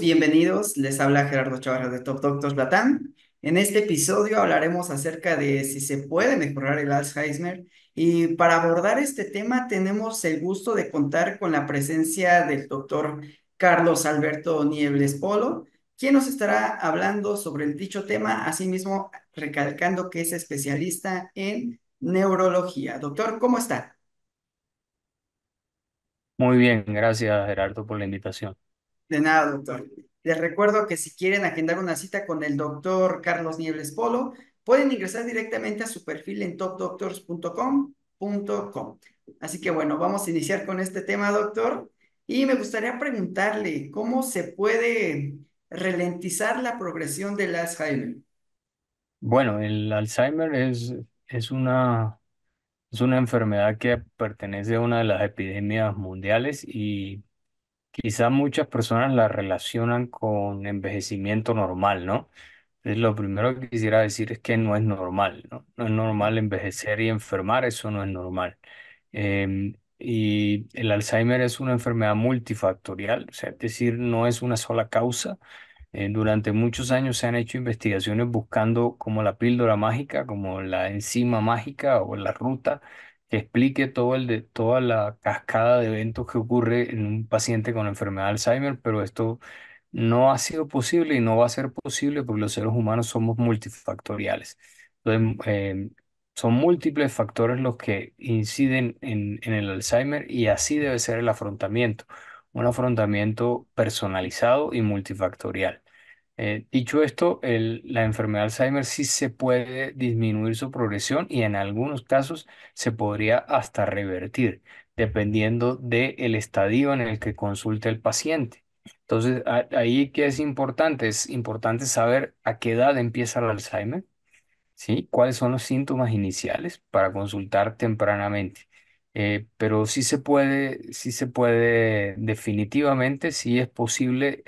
bienvenidos. Les habla Gerardo Chavarra de Top Doctors Platán. En este episodio hablaremos acerca de si se puede mejorar el Alzheimer y para abordar este tema tenemos el gusto de contar con la presencia del doctor Carlos Alberto Niebles Polo, quien nos estará hablando sobre el dicho tema, asimismo recalcando que es especialista en neurología. Doctor, ¿cómo está? Muy bien, gracias Gerardo por la invitación. De nada, doctor. Les recuerdo que si quieren agendar una cita con el doctor Carlos Niebles Polo, pueden ingresar directamente a su perfil en topdoctors.com.com. Así que bueno, vamos a iniciar con este tema, doctor. Y me gustaría preguntarle, ¿cómo se puede ralentizar la progresión del Alzheimer? Bueno, el Alzheimer es, es una, es una enfermedad que pertenece a una de las epidemias mundiales y Quizás muchas personas la relacionan con envejecimiento normal, ¿no? Entonces, lo primero que quisiera decir es que no es normal, ¿no? No es normal envejecer y enfermar, eso no es normal. Em, y el Alzheimer es una enfermedad multifactorial, o sea, es decir, no es una sola causa. Eh, durante muchos años se han hecho investigaciones buscando como la píldora mágica, como la enzima mágica o la ruta que explique todo el de, toda la cascada de eventos que ocurre en un paciente con enfermedad de Alzheimer, pero esto no ha sido posible y no va a ser posible porque los seres humanos somos multifactoriales. Entonces, em, son múltiples factores los que inciden en el Alzheimer y así debe ser el afrontamiento, un afrontamiento personalizado y multifactorial. Eh, dicho esto, la enfermedad de Alzheimer sí se puede disminuir su progresión y en algunos casos se podría hasta revertir, dependiendo del estadio en el que consulte el paciente. Entonces, ahí que es importante, es importante saber a qué edad empieza el Alzheimer, ¿sí? ¿Cuáles son los síntomas iniciales para consultar tempranamente? Eh, pero sí se puede, sí se puede definitivamente, sí es posible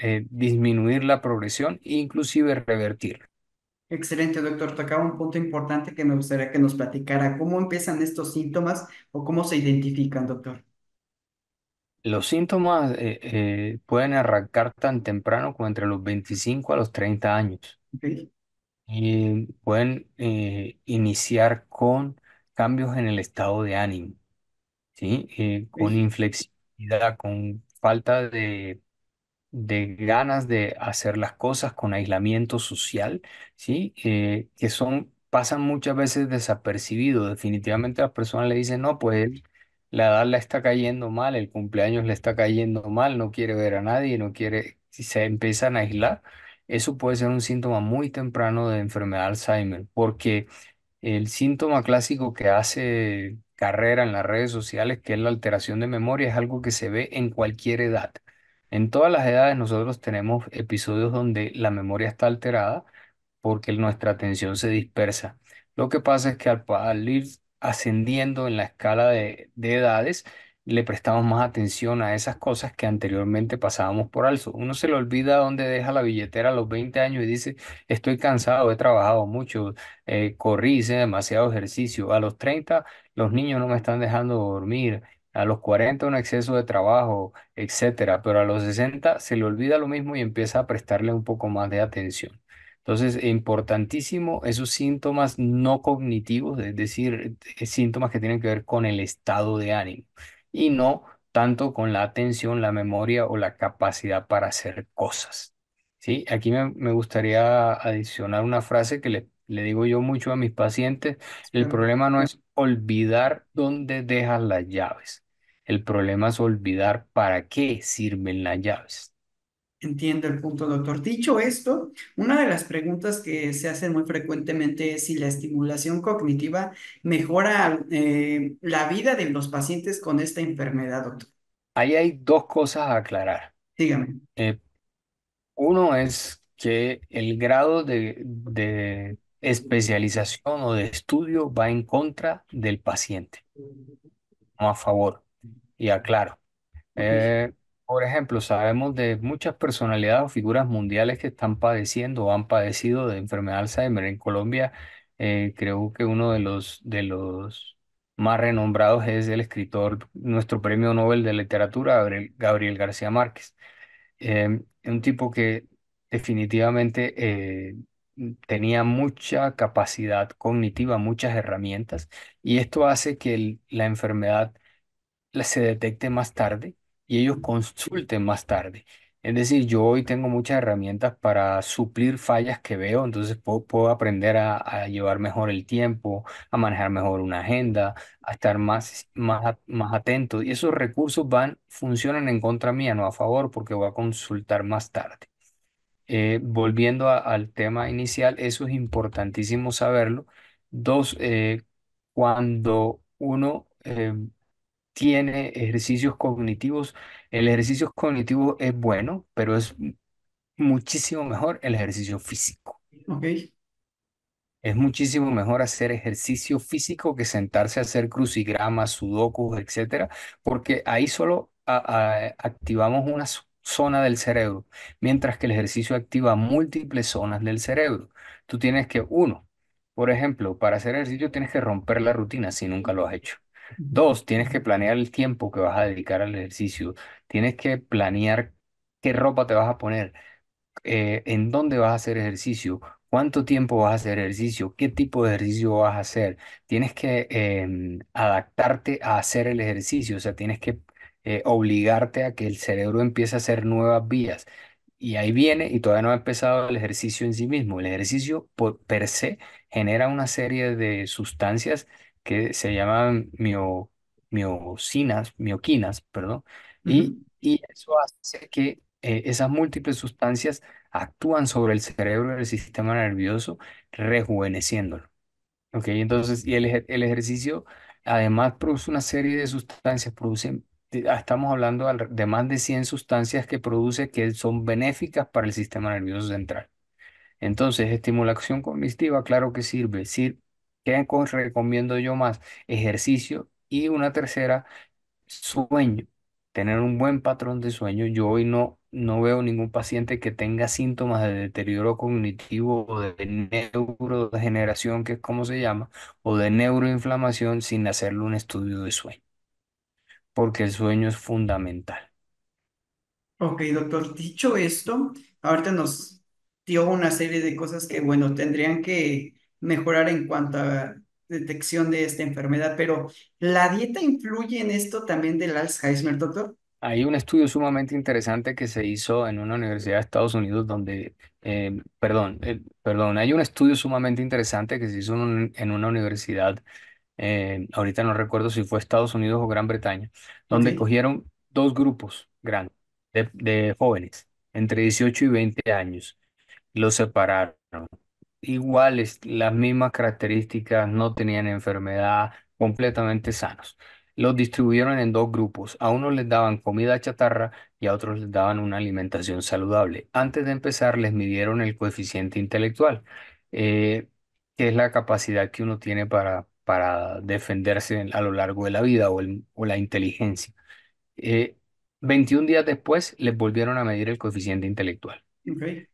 eh, disminuir la progresión e inclusive revertirla. Excelente, doctor. Tocaba un punto importante que me gustaría que nos platicara. ¿Cómo empiezan estos síntomas o cómo se identifican, doctor? Los síntomas eh, eh, pueden arrancar tan temprano como entre los 25 a los 30 años. Y pueden iniciar con cambios en el estado de ánimo, ¿sí? con inflexibilidad, con falta de de ganas de hacer las cosas con aislamiento social, ¿sí? Eh, que son, pasan muchas veces desapercibidos. Definitivamente las personas le dicen, no, pues la edad le está cayendo mal, el cumpleaños le está cayendo mal, no quiere ver a nadie, no quiere, si se empiezan a aislar, eso puede ser un síntoma muy temprano de enfermedad de Alzheimer, porque... El síntoma clásico que hace carrera en las redes sociales, que es la alteración de memoria, es algo que se ve en cualquier edad. En todas las edades nosotros tenemos episodios donde la memoria está alterada porque nuestra atención se dispersa. Lo que pasa es que al, ir ascendiendo en la escala de, edades, le prestamos más atención a esas cosas que anteriormente pasábamos por alto. Uno se le olvida dónde deja la billetera a los 20 años y dice, estoy cansado, he trabajado mucho, eh, corrí, hice demasiado ejercicio. A los 30, los niños no me están dejando dormir, a los 40 un exceso de trabajo, etcétera, pero a los 60 se le olvida lo mismo y empieza a prestarle un poco más de atención. Entonces, importantísimo esos síntomas no cognitivos, es decir, eh, síntomas que tienen que ver con el estado de ánimo y no tanto con la atención, la memoria o la capacidad para hacer cosas. ¿Sí? Aquí me, gustaría adicionar una frase que le, le, digo yo mucho a mis pacientes. El problema no es olvidar dónde dejas las llaves. El problema es olvidar para qué sirven las llaves. Entiendo el punto, doctor. Dicho esto, una de las preguntas que se hacen muy frecuentemente es si la estimulación cognitiva mejora eh, la vida de los pacientes con esta enfermedad, doctor. Ahí hay dos cosas a aclarar. Dígame. Eh, uno es que el grado de, de especialización o de estudio va en contra del paciente, no a favor. Y aclaro. Eh, por ejemplo, sabemos de muchas personalidades o figuras mundiales que están padeciendo o han padecido de enfermedad de Alzheimer. En Colombia, eh, creo que uno de los, de los más renombrados es el escritor, nuestro premio Nobel de Literatura, Gabriel, García Márquez. Em, un tipo que definitivamente eh, tenía mucha capacidad cognitiva, muchas herramientas, y esto hace que la enfermedad se detecte más tarde y ellos consulten más tarde. Es decir, yo hoy tengo muchas herramientas para suplir fallas que veo, entonces puedo, aprender a, llevar mejor el tiempo, a manejar mejor una agenda, a estar más, más, más atento. Y esos recursos van, funcionan en contra mía, no a favor, porque voy a consultar más tarde. Eh, volviendo al tema inicial, eso es importantísimo saberlo. Dos, eh, cuando uno eh, tiene ejercicios cognitivos. El ejercicio cognitivo es bueno, pero es muchísimo mejor el ejercicio físico. Ok. Es muchísimo mejor hacer ejercicio físico que sentarse a hacer crucigramas, sudokus, etcétera, porque ahí solo activamos una zona del cerebro, mientras que el ejercicio activa múltiples zonas del cerebro. Tú tienes que, uno, por ejemplo, para hacer ejercicio tienes que romper la rutina si nunca lo has hecho. Dos, tienes que planear el tiempo que vas a dedicar al ejercicio. Tienes que planear qué ropa te vas a poner, eh, en dónde vas a hacer ejercicio, cuánto tiempo vas a hacer ejercicio, qué tipo de ejercicio vas a hacer. Tienes que em, adaptarte a hacer el ejercicio, o sea, tienes que eh, obligarte a que el cerebro empiece a hacer nuevas vías. Y ahí viene, y todavía no ha empezado el ejercicio en sí mismo. El ejercicio por, per se genera una serie de sustancias que se llaman mio- miocinas, mioquinas, perdón, y, eso hace que eh, esas múltiples sustancias actúan sobre el cerebro y el sistema nervioso, rejuveneciéndolo. ¿ok? Entonces, y el, ejercicio además produce una serie de sustancias, producen, ah, estamos hablando de más de 100 sustancias que produce que son benéficas para el sistema nervioso central. Entonces, estimulación cognitiva, claro que sirve, sirve ¿Qué recomiendo yo más? Ejercicio y una tercera, sueño. Tener un buen patrón de sueño. Yo hoy no, no veo ningún paciente que tenga síntomas de deterioro cognitivo o de neurodegeneración, que es como se llama, o de neuroinflamación sin hacerle un estudio de sueño, porque el sueño es fundamental. Ok, doctor, dicho esto, ahorita nos dio una serie de cosas que, bueno, tendrían que mejorar en cuanto a detección de esta enfermedad, pero ¿la dieta influye en esto también del Alzheimer, doctor? Hay un estudio sumamente interesante que se hizo en una universidad de Estados Unidos donde, eh, perdón, eh, perdón, hay un estudio sumamente interesante que se hizo en una universidad, eh, ahorita no recuerdo si fue Estados Unidos o Gran Bretaña, donde cogieron dos grupos grandes de, jóvenes entre 18 y 20 años, los separaron iguales, las mismas características, no tenían enfermedad, completamente sanos. Los distribuyeron en dos grupos. A unos les daban comida chatarra y a otros les daban una alimentación saludable. Antes de empezar, les midieron el coeficiente intelectual, eh, que es la capacidad que uno tiene para, para defenderse a lo largo de la vida o, la inteligencia. Eh, 21 días después, les volvieron a medir el coeficiente intelectual.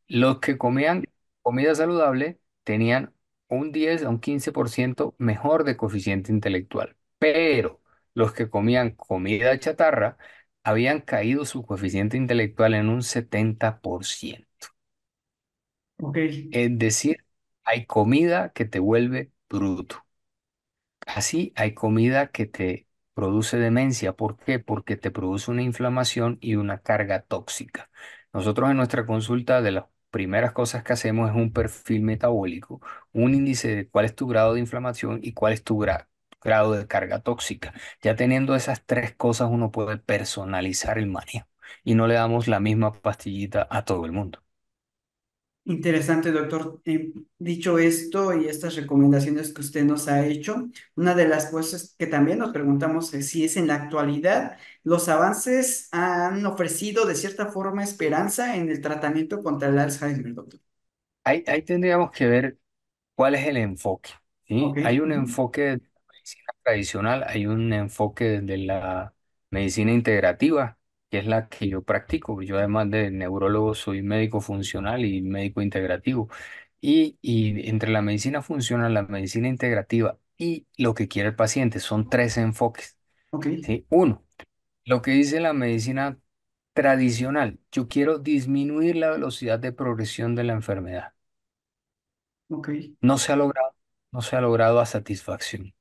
Los que comían comida saludable tenían un 10 a un 15% mejor de coeficiente intelectual. Pero los que comían comida chatarra habían caído su coeficiente intelectual en un 70%. Ok. Es decir, hay comida que te vuelve bruto. Así hay comida que te produce demencia. ¿Por qué? Porque te produce una inflamación y una carga tóxica. Nosotros en nuestra consulta de las primeras cosas que hacemos es un perfil metabólico, un índice de cuál es tu grado de inflamación y cuál es tu grado de carga tóxica. Ya teniendo esas tres cosas uno puede personalizar el manejo y no le damos la misma pastillita a todo el mundo. Interesante, doctor. Eh, dicho esto y estas recomendaciones que usted nos ha hecho, una de las cosas que también nos preguntamos es si es en la actualidad los avances han ofrecido de cierta forma esperanza en el tratamiento contra el Alzheimer, doctor. Ahí, tendríamos que ver cuál es el enfoque, Hay un enfoque de la medicina tradicional, hay un enfoque de la medicina integrativa, que es la que yo practico. Yo además de neurólogo soy médico funcional y médico integrativo. Y, entre la medicina funcional, la medicina integrativa y lo que quiere el paciente son tres enfoques. Uno, lo que dice la medicina tradicional, yo quiero disminuir la velocidad de progresión de la enfermedad. No se ha logrado, no se ha logrado a satisfacción.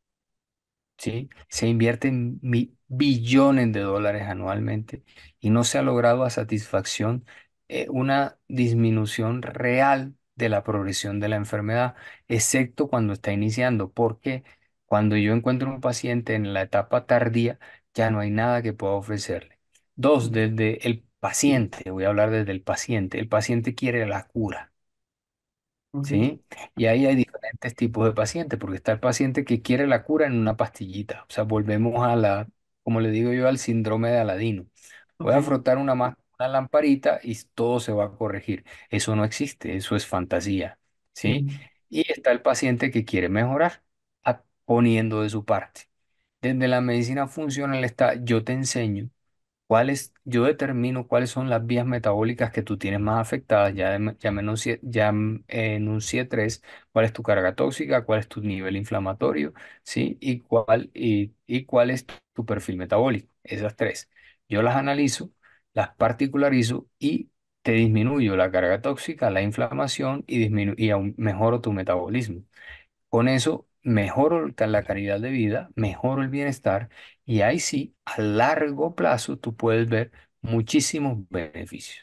Se invierten billones de dólares anualmente y no se ha logrado a satisfacción eh, una disminución real de la progresión de la enfermedad, excepto cuando está iniciando, porque cuando yo encuentro un paciente en la etapa tardía, ya no hay nada que pueda ofrecerle. Dos, desde el paciente, voy a hablar desde el paciente, el paciente quiere la cura. ¿sí? Y ahí hay diferentes tipos de pacientes, porque está el paciente que quiere la cura en una pastillita. O sea, volvemos a la, como le digo yo, al síndrome de Aladino. Voy a frotar una, una lamparita y todo se va a corregir. Eso no existe, eso es fantasía, ¿sí? Y está el paciente que quiere mejorar poniendo de su parte. Desde la medicina funcional está, yo te enseño yo determino cuáles son las vías metabólicas que tú tienes más afectadas, ya, ya, me enuncié, tres, cuál es tu carga tóxica, cuál es tu nivel inflamatorio, ¿sí? Y cuál, y, cuál es tu perfil metabólico, esas tres. Yo las analizo, las particularizo y te disminuyo la carga tóxica, la inflamación y, y aún mejoro tu metabolismo. Con eso mejoro la calidad de vida, mejoro el bienestar y ahí sí, a largo plazo tú puedes ver muchísimos beneficios.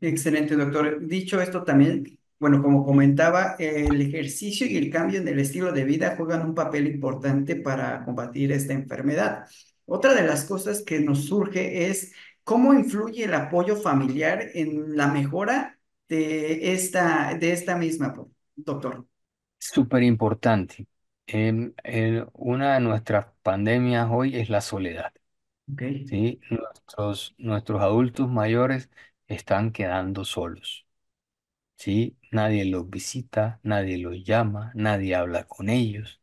Excelente, doctor. Dicho esto también, bueno, como comentaba, el ejercicio y el cambio en el estilo de vida juegan un papel importante para combatir esta enfermedad. Otra de las cosas que nos surge es cómo influye el apoyo familiar en la mejora de esta, de esta misma, doctor. Súper importante. una de nuestras pandemias hoy es la soledad, ¿sí? Nuestros, nuestros adultos mayores están quedando solos, ¿sí? Nadie los visita, nadie los llama, nadie habla con ellos.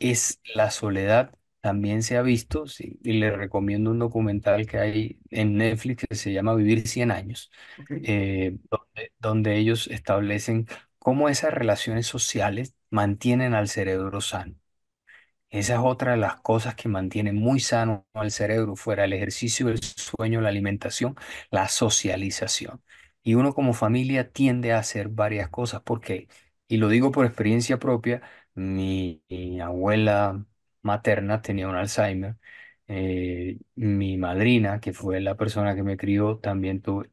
Es la soledad, también se ha visto, ¿sí? Y les recomiendo un documental que hay en Netflix que se llama Vivir 100 años, eh, donde, donde ellos establecen cómo esas relaciones sociales mantienen al cerebro sano. Esa es otra de las cosas que mantiene muy sano al cerebro, fuera el ejercicio, el sueño, la alimentación, la socialización. Y uno como familia tiende a hacer varias cosas, porque, y lo digo por experiencia propia, mi, mi abuela materna tenía un Alzheimer eh, mi madrina, que fue la persona que me crió, también tuvo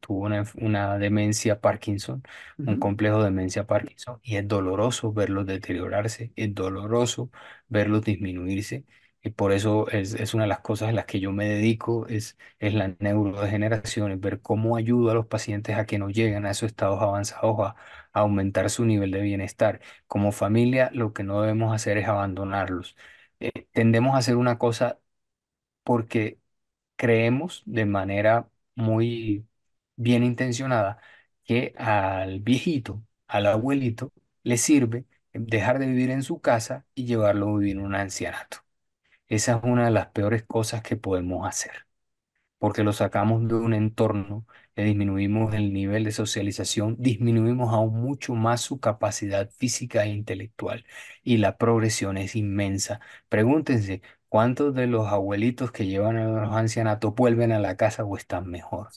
una, demencia Parkinson, un complejo de demencia Parkinson, y es doloroso verlos deteriorarse, es doloroso verlos disminuirse, y por eso es, una de las cosas en las que yo me dedico, es, es la neurodegeneración, es ver cómo ayudo a los pacientes a que no lleguen a esos estados avanzados, a aumentar su nivel de bienestar. Como familia, lo que no debemos hacer es abandonarlos eh, tendemos a hacer una cosa porque creemos de manera muy bien intencionada que al viejito, al abuelito, le sirve dejar de vivir en su casa y llevarlo a vivir en un ancianato. Esa es una de las peores cosas que podemos hacer, porque lo sacamos de un entorno, le disminuimos el nivel de socialización, disminuimos aún mucho más su capacidad física e intelectual y la progresión es inmensa. Pregúntense, ¿Cuántos de los abuelitos que llevan a los ancianatos vuelven a la casa o están mejor?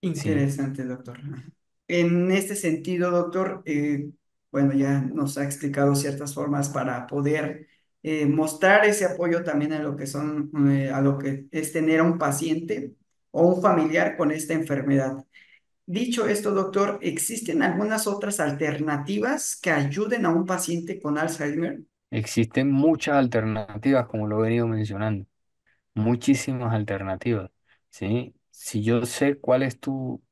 Interesante, doctor. En este sentido, doctor, eh, bueno, ya nos ha explicado ciertas formas para poder eh, mostrar ese apoyo también a lo que son, eh, a lo que es tener a un paciente o un familiar con esta enfermedad. Dicho esto, doctor, ¿existen algunas otras alternativas que ayuden a un paciente con Alzheimer? Existen muchas alternativas, como lo he venido mencionando, muchísimas alternativas, ¿sí? Si yo sé cuál es tu,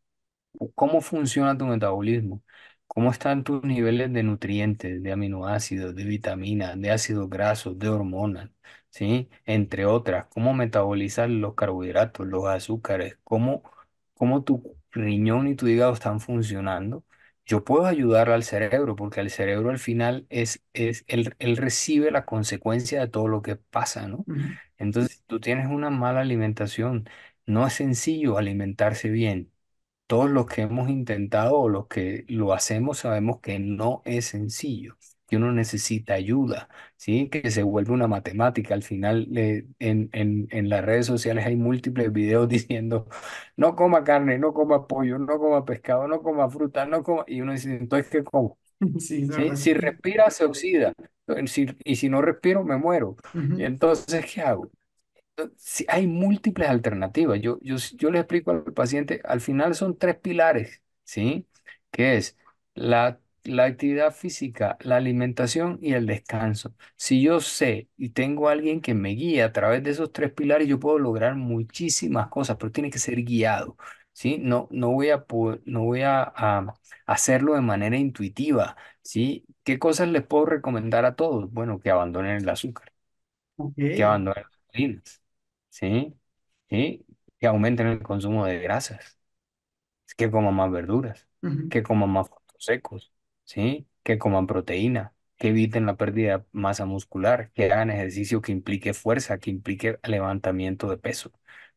cómo funciona tu metabolismo, cómo están tus niveles de nutrientes, de aminoácidos, de vitaminas, de ácidos grasos, de hormonas, ¿sí? Entre otras, cómo metabolizar los carbohidratos, los azúcares, cómo, cómo tu riñón y tu hígado están funcionando yo puedo ayudar al cerebro, porque el cerebro al final es, es él, recibe la consecuencia de todo lo que pasa, ¿no? Entonces, tú tienes una mala alimentación, no es sencillo alimentarse bien. Todos los que hemos intentado o los que lo hacemos sabemos que no es sencillo que uno necesita ayuda, ¿sí? Que se vuelve una matemática. Al final, eh, en, en, las redes sociales hay múltiples videos diciendo, no coma carne, no coma pollo, no coma pescado, no coma fruta, no coma... Y uno dice, entonces, ¿qué como? Si respira, se oxida. y si no respiro, me muero. entonces, ¿qué hago? hay múltiples alternativas. Yo, yo, yo le explico al paciente, al final son tres pilares, ¿sí? Que es la la actividad física, la alimentación y el descanso. Si yo sé y tengo a alguien que me guíe a través de esos tres pilares, yo puedo lograr muchísimas cosas, pero tiene que ser guiado. ¿Sí? No, no voy a, no voy a, hacerlo de manera intuitiva, ¿sí? ¿Qué cosas les puedo recomendar a todos? Bueno, que abandonen el azúcar, que abandonen las harinas, ¿sí? Que aumenten el consumo de grasas, que coman más verduras, que coman más frutos secos, que coman proteína, que eviten la pérdida de masa muscular, que hagan ejercicio que implique fuerza, que implique levantamiento de peso.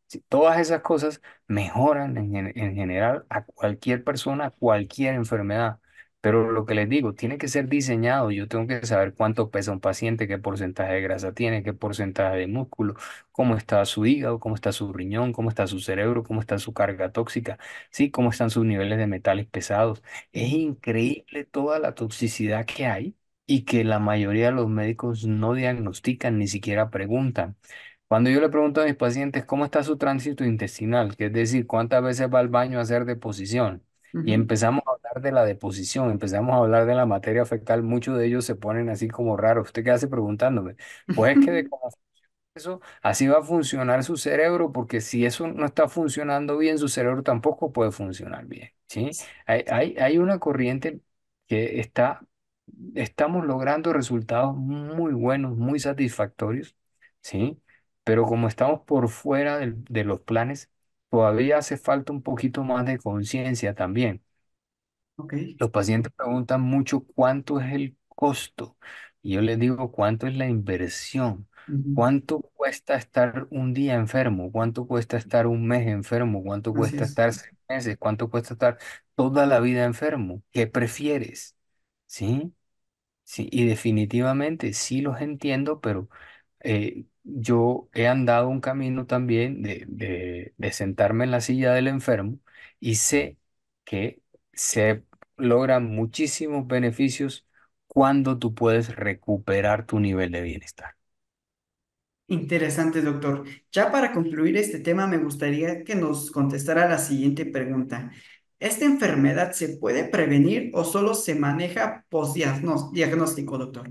si Todas esas cosas mejoran en, en general a cualquier persona, cualquier enfermedad. Pero lo que les digo, tiene que ser diseñado. Yo tengo que saber cuánto pesa un paciente, qué porcentaje de grasa tiene, qué porcentaje de músculo, cómo está su hígado, cómo está su riñón, cómo está su cerebro, cómo está su carga tóxica, sí, cómo están sus niveles de metales pesados. Es increíble toda la toxicidad que hay y que la mayoría de los médicos no diagnostican, ni siquiera preguntan. Cuando yo le pregunto a mis pacientes cómo está su tránsito intestinal, que es decir, cuántas veces va al baño a hacer deposición, y empezamos a hablar de la deposición, empezamos a hablar de la materia fecal, muchos de ellos se ponen así como raros. ¿Usted qué hace preguntándome? Pues es que de cómo funciona eso, así va a funcionar su cerebro, porque si eso no está funcionando bien, su cerebro tampoco puede funcionar bien, ¿sí? Hay, hay, una corriente que está, estamos logrando resultados muy buenos, muy satisfactorios, ¿sí? Pero como estamos por fuera de los planes, Todavía hace falta un poquito más de conciencia también. Los pacientes preguntan mucho cuánto es el costo. Y yo les digo cuánto es la inversión. ¿Cuánto cuesta estar un día enfermo? ¿Cuánto cuesta estar un mes enfermo? ¿Cuánto cuesta estar seis meses? ¿Cuánto cuesta estar toda la vida enfermo? ¿Qué prefieres? ¿Sí? Sí, y definitivamente sí los entiendo, pero eh, yo he andado un camino también de, de sentarme en la silla del enfermo y sé que se logran muchísimos beneficios cuando tú puedes recuperar tu nivel de bienestar. Interesante, doctor. Ya para concluir este tema, me gustaría que nos contestara la siguiente pregunta. ¿Esta enfermedad se puede prevenir o solo se maneja post-diagnóstico, doctor?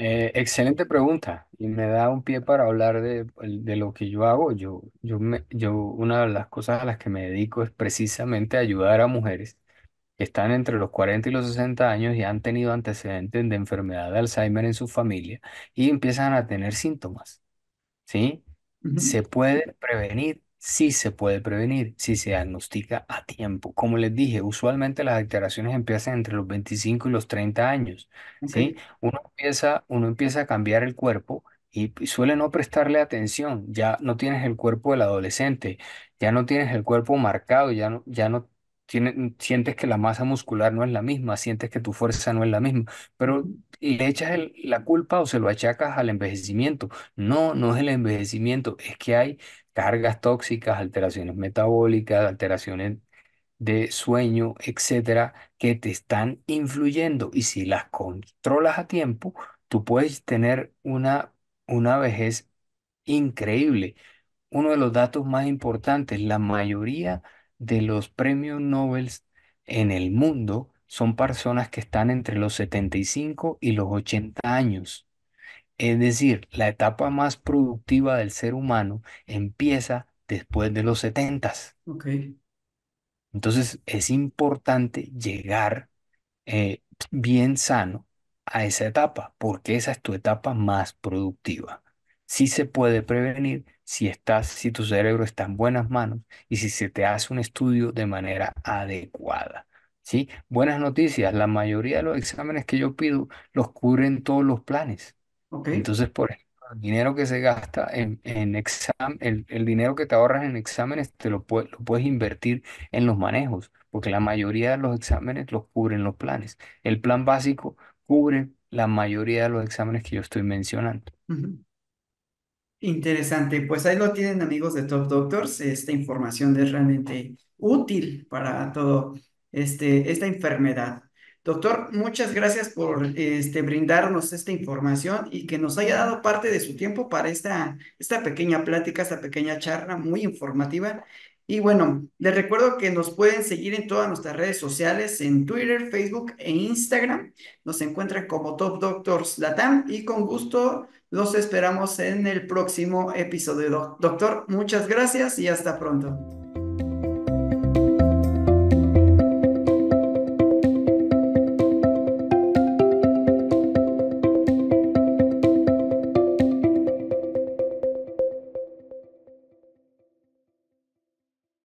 Eh, excelente pregunta y me da un pie para hablar de, de lo que yo hago. Yo, yo, me- yo una de las cosas a las que me dedico es precisamente ayudar a mujeres que están entre los 40 y los 60 años y han tenido antecedentes de enfermedad de Alzheimer en su familia y empiezan a tener síntomas, ¿sí? Se puede prevenir sí se puede prevenir si se diagnostica a tiempo. Como les dije, usualmente las alteraciones empiezan entre los 25 y los 30 años, ¿sí? Uno empieza, uno empieza a cambiar el cuerpo y suele no prestarle atención. Ya no tienes el cuerpo del adolescente, ya no tienes el cuerpo marcado, ya no, ya no sientes que la masa muscular no es la misma, sientes que tu fuerza no es la misma, pero le echas la culpa o se lo achacas al envejecimiento. No, no es el envejecimiento, es que hay cargas tóxicas, alteraciones metabólicas, alteraciones de sueño, etcétera, que te están influyendo y si las controlas a tiempo, tú puedes tener una, una vejez increíble. Uno de los datos más importantes, la mayoría de los premios Nobel en el mundo son personas que están entre los 75 y los 80 años. Es decir, la etapa más productiva del ser humano empieza después de los 70. Entonces es importante llegar eh, bien sano a esa etapa, porque esa es tu etapa más productiva sí se puede prevenir si estás, si tu cerebro está en buenas manos y si se te hace un estudio de manera adecuada. ¿Sí? Buenas noticias, la mayoría de los exámenes que yo pido los cubren todos los planes. Entonces, por ejemplo, el dinero que se gasta en, examen, el, dinero que te ahorras en exámenes, te lo, puedes invertir en los manejos, porque la mayoría de los exámenes los cubren los planes. El plan básico cubre la mayoría de los exámenes que yo estoy mencionando. Interesante, pues ahí lo tienen amigos de Top Doctors, esta información es realmente útil para todo este, esta enfermedad. Doctor, muchas gracias por este, brindarnos esta información y que nos haya dado parte de su tiempo para esta, esta pequeña plática, esta pequeña charla muy informativa. Y bueno, les recuerdo que nos pueden seguir en todas nuestras redes sociales, en Twitter, Facebook e Instagram. Nos encuentran como Top Doctors Latam y con gusto los esperamos en el próximo episodio. Doctor, muchas gracias y hasta pronto.